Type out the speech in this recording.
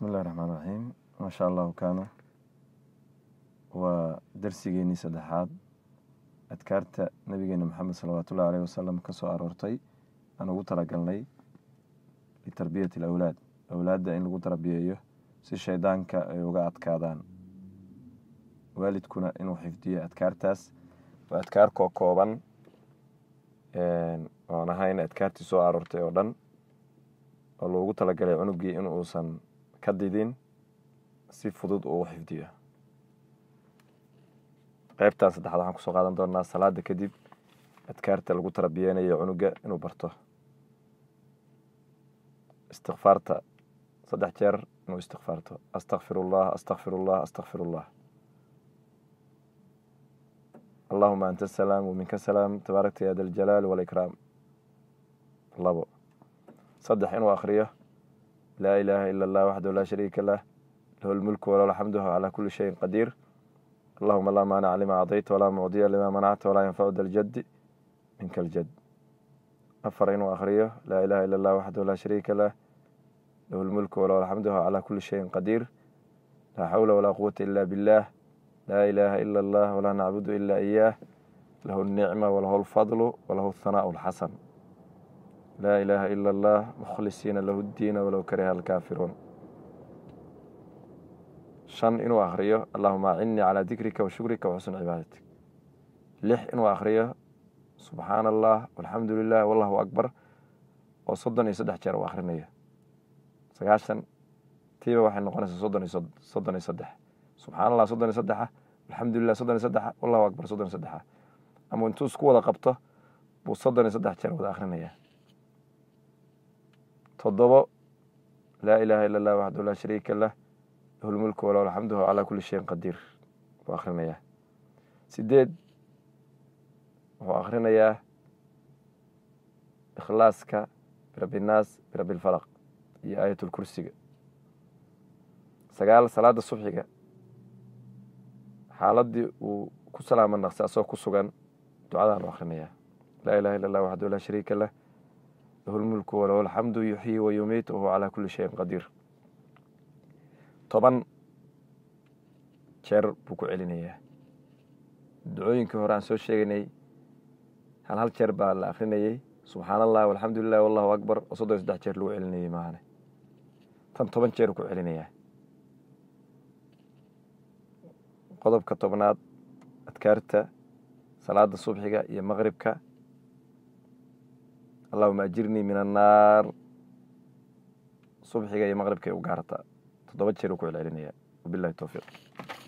bismi illahi raxmaan raxiim maasha allahu kaana waa darsigeenii saddexaad adkaarta nabigeena maxamed salawaatullahi aleyhi wasalam ka soo aroortay aan ugu talagalnay litarbiyati alawlaad awlaadda in lagu tarbiyeeyo si shaydaanka ay uga adkaadaan waalidkuna inuu xifdiyo adkaartaas waa adkaarkoo kooban waan ahayn adkaartii soo aroortay oo dhan oo loogu talagalay cunugii inuusan ka didin si fudud oo u xifdiyo qaybtan saddexaad waxaan kusoo qaadan doonaa salaada kadib adkaarta lagu tarbiyeynayo cunuga inuu barto istikfaarta saddex jeer inuu istikfaarto astakfirullah astakfirullah astakfirullah allahuma anta asalaam waminka salaam tabaarakta ya daljalaal walikraam labo saddex inuu akriyo لا إله إلا الله وحده لا شريك له له الملك وله الحمد وهو على كل شيء قدير اللهم لا مانع لما أعطيت ولا معطي لما منعت ولا ينفع ذا الجد منك الجد أفرين وأخرية لا إله إلا الله وحده لا شريك له له الملك وله الحمد وهو على كل شيء قدير لا حول ولا قوة إلا بالله لا إله إلا الله ولا نعبد إلا إياه له النعمة وله الفضل وله الثناء الحسن laa ilaaha ila allah mukhlisiina lahu ddiina walow kariha alkaafiruun shan inuu akhriyo allahuma acinnii calaa dikrika wa shukrika wa xusni cibaadatik lix inuu akhriyo subxaana allah walxamdu lilah wallahu akbar oo soddon iyo saddex jeer uu akhrinaya sagaashan tiiba waxay noqonaysaa soddon iyo soddon iyo saddex subxaana allah soddon iyo saddexa alxamdu lilah soddon iyo saddexa wallahu akbar soddon iyo saddexa ama intuu isku wada qabto buu soddon iyo saddex jeer wada akhrinaya todobo laa ilaha ila allah waxdu laa shariika lah lahu lmulku walahu alxamdu huwa calaa kulli shayin qadiir buu akhrinayaa sideed wuxuu akhrinayaa ikhlaaska birabinaas birabilfalaq iyo aayatulkursiga sagaal salaada subxiga xaaladii uu ku salaama naqsay asagoo ku sugan ducadaanu akhrinayaa laa ilaha illa allah waxdu laa shariika lah lahu lmulku walahu alxamdu yuxyi wayumiit wahuwa calaa kuli shayin qadiir toban jeer buu ku celinayaa ducooyinkii hore aan soo sheeganay hal hal jeer baa la akrinayey subxaan allah walxamdu lilah wallahu akbar oo soddon saddex jeer lagu celinayay maahane tan toban jeer ku celinayaa qodobka tobnaad adkaarta salaada subxiga iyo maqribka allahuma ajirnii min annaar subxiga iyo maqribkay u gaarata toddoba jeer uu ku celcelinayaa wabilahi towfiiq